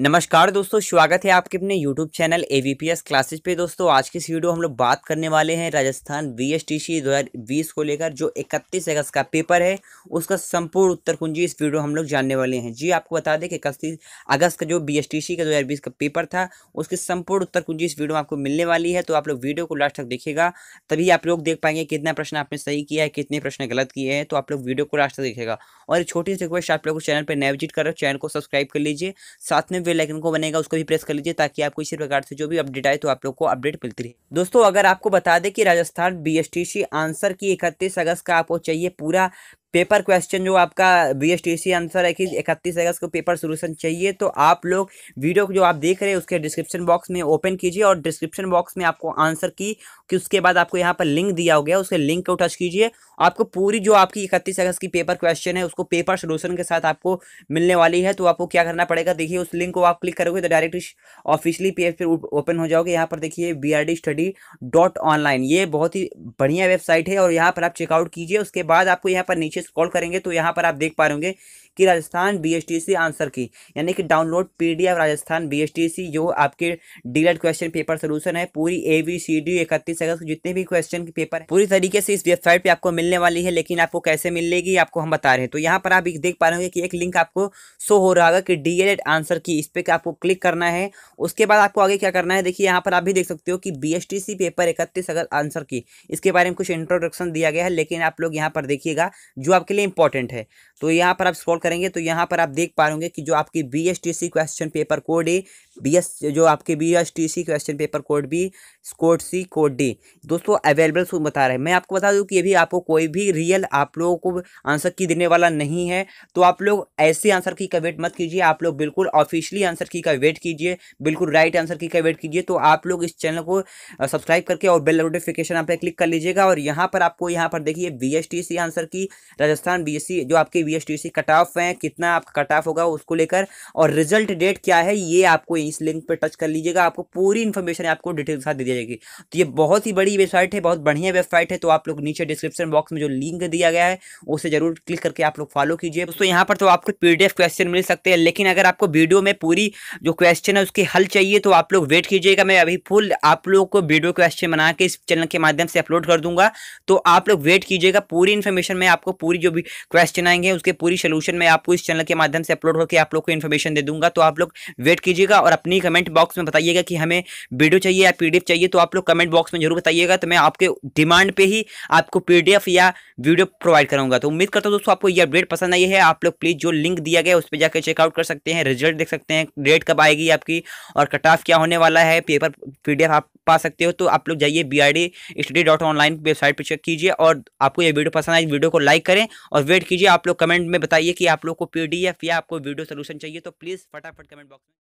नमस्कार दोस्तों स्वागत है आपके अपने YouTube channel A V P S classes पे दोस्तों आज की इस वीडियो हम लोग बात करने वाले हैं Rajasthan V S T C दो हज़ार बीस को लेकर जो इकतीस अगस्त का पेपर है उसका संपूर्ण उत्तर कुंजी इस वीडियो हम लोग जानने वाले हैं जी आपको बता दें कि इकतीस अगस्त का जो बी एस टी सी का दो हज़ार बीस का पेपर था उसकी संपूर्ण उत्तर कुंजी इस वीडियो में आपको मिलने वाली है तो आप लोग वीडियो को लास्ट तक देखेगा तभी आप लोग देख पाएंगे कितना प्रश्न आपने सही किया है कितने प्रश्न गलत किए हैं तो आप लोग वीडियो को लास्ट तक देखेगा और एक छोटी सी रिक्वेस्ट आप लोग चैनल पर नए विजिट करो चैनल को सब्सक्राइब कर लीजिए साथ में बेल आइकन को बनेगा उसको भी प्रेस कर लीजिए ताकि आपको इसी प्रकार से जो भी अपडेट आए तो आप लोग को अपडेट मिलती रहे दोस्तों अगर आपको बता दें कि राजस्थान बी आंसर की इकतीस अगस्त का आपको चाहिए पूरा पेपर क्वेश्चन जो आपका बी आंसर है कि इकतीस अगस्त को पेपर सोल्यूशन चाहिए तो आप लोग वीडियो जो आप देख रहे हैं उसके डिस्क्रिप्शन बॉक्स में ओपन कीजिए और डिस्क्रिप्शन बॉक्स में आपको आंसर की कि उसके बाद आपको यहाँ पर लिंक दिया हो गया उसके लिंक को टच कीजिए आपको पूरी जो आपकी इकतीस अगस्त की पेपर क्वेश्चन है उसको पेपर सोल्यूशन के साथ आपको मिलने वाली है तो आपको क्या करना पड़ेगा देखिए उस लिंक को आप क्लिक करोगे तो डायरेक्ट ऑफिशियली पेज पर ओपन हो जाओगे यहाँ पर देखिए बी स्टडी डॉट ऑनलाइन ये बहुत ही बढ़िया वेबसाइट है और यहाँ पर आप चेकआउट कीजिए उसके बाद आपको यहाँ पर नीचे नीचे स्क्रॉल करेंगे तो यहाँ पर आप देख पा रहे होंगे की राजस्थान बीएसटीसी आंसर की यानी कि डाउनलोड पीडीएफ राजस्थान बीएसटीसी जो आपके डीलर क्वेश्चन पेपर सोल्यूशन है पूरी ए बी सी डी इकतीस अगस्त जितने भी क्वेश्चन के पेपर है पूरी तरीके से इस वेबसाइट पर आपको मिलने वाली है लेकिन आपको कैसे मिलेगी आपको हम बता रहे हैं तो यहाँ पर आप देख पा रहे होंगे कि एक लिंक आपको शो हो रहा होगा कि डी आंसर की इस पर आपको क्लिक करना है उसके बाद आपको आगे क्या करना है देखिए यहाँ पर आप भी देख सकते हो कि बी पेपर इकतीस अगस्त आंसर की इसके बारे में कुछ इंट्रोडक्शन दिया गया है लेकिन आप लोग यहाँ पर देखिएगा जो आपके लिए इंपॉर्टेंट है तो यहाँ पर आप स्क्रॉल करेंगे तो यहाँ पर आप देख पा रहे होंगे कि जो आपकी बी क्वेश्चन पेपर कोड है बी एस जो आपके B S T C question paper code B code C code D दोस्तों अवेलेबल बता रहे हैं मैं आपको बता दूं कि अभी आपको कोई भी रियल आप लोगों को आंसर की देने वाला नहीं है तो आप लोग ऐसे आंसर की का वेट मत कीजिए आप लोग बिल्कुल ऑफिशियली आंसर की का वेट कीजिए बिल्कुल राइट आंसर की का वेट कीजिए तो आप लोग इस चैनल को सब्सक्राइब करके और बेल नोटिफिकेशन आप क्लिक कर लीजिएगा और यहाँ पर आपको यहाँ पर देखिए B S T C answer key Rajasthan B S C जो आपके B S T C cut off हैं कितना आपका कट ऑफ होगा उसको लेकर और रिजल्ट डेट क्या है ये आपको इस लिंक पर टच कर लीजिएगा आपको पूरी इन्फॉर्मेशन आपको डिटेल के साथ दे दी जाएगी तो ये बहुत ही बड़ी वेबसाइट है बहुत बढ़िया वेबसाइट है तो आप लोग नीचे डिस्क्रिप्शन बॉक्स में जो लिंक दिया गया है उसे जरूर क्लिक करके आप लोग फॉलो कीजिए दोस्तों यहाँ पर तो आपको पीडीएफ क्वेश्चन मिल सकते हैं लेकिन अगर आपको वीडियो में पूरी जो क्वेश्चन है उसकी हल चाहिए तो आप लोग वेट कीजिएगा मैं अभी फुल आप लोग को वीडियो क्वेश्चन बना के इस चैनल के माध्यम से अपलोड कर दूंगा तो आप लोग वेट कीजिएगा पूरी इन्फॉर्मेशन में आपको पूरी जो भी क्वेश्चन आएंगे उसके पूरी सोल्यूशन में आपको इस चैनल के माध्यम से अपलोड करके आप लोग को इन्फॉर्मेशन दे दूंगा तो आप लोग वेट कीजिएगा और अपनी कमेंट बॉक्स में बताइएगा कि हमें वीडियो चाहिए या पीडीएफ चाहिए तो आप लोग कमेंट बॉक्स में जरूर बताइएगा तो मैं आपके डिमांड पे ही आपको पीडीएफ या वीडियो प्रोवाइड कराऊंगा तो उम्मीद करता हूँ दोस्तों आपको ये अपडेट पसंद आई है आप लोग प्लीज़ जो लिंक दिया गया उस पर जाकर चेकआउट कर सकते हैं रिजल्ट देख सकते हैं डेट कब आएगी आपकी और कट ऑफ क्या होने वाला है पेपर पी आप पा सकते हो तो आप लोग जाइए B R D study dot online website पर चेक कीजिए और आपको ये वीडियो पसंद आई वीडियो को लाइक करें और वेट कीजिए आप लोग कमेंट में बताइए कि आप लोग को पी या आपको वीडियो सोल्यूशन चाहिए तो प्लीज़ फटाफट कमेंट बॉक्स में